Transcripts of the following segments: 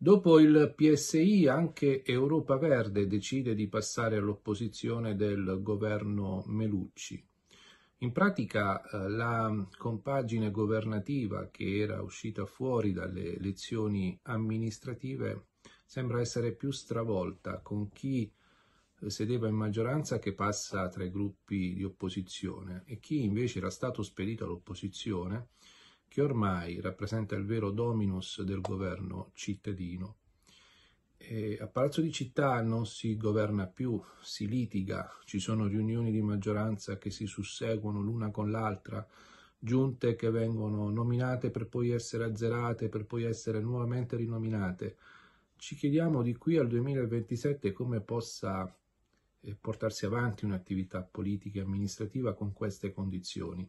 Dopo il PSI anche Europa Verde decide di passare all'opposizione del governo Melucci. In pratica eh, la compagine governativa che era uscita fuori dalle elezioni amministrative sembra essere più stravolta con chi eh, sedeva in maggioranza che passa tra i gruppi di opposizione e chi invece era stato spedito all'opposizione che ormai rappresenta il vero dominus del governo cittadino. E a Palazzo di Città non si governa più, si litiga, ci sono riunioni di maggioranza che si susseguono l'una con l'altra, giunte che vengono nominate per poi essere azzerate, per poi essere nuovamente rinominate. Ci chiediamo di qui al 2027 come possa eh, portarsi avanti un'attività politica e amministrativa con queste condizioni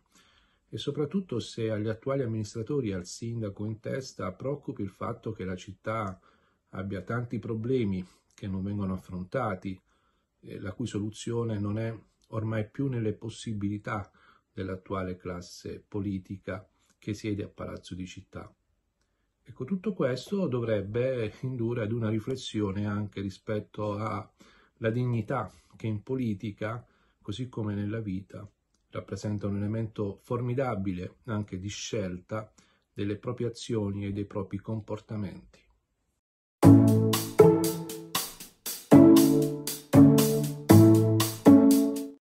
e soprattutto se agli attuali amministratori e al sindaco in testa preoccupi il fatto che la città abbia tanti problemi che non vengono affrontati, eh, la cui soluzione non è ormai più nelle possibilità dell'attuale classe politica che siede a Palazzo di Città. Ecco, tutto questo dovrebbe indurre ad una riflessione anche rispetto alla dignità che in politica, così come nella vita, rappresenta un elemento formidabile anche di scelta delle proprie azioni e dei propri comportamenti.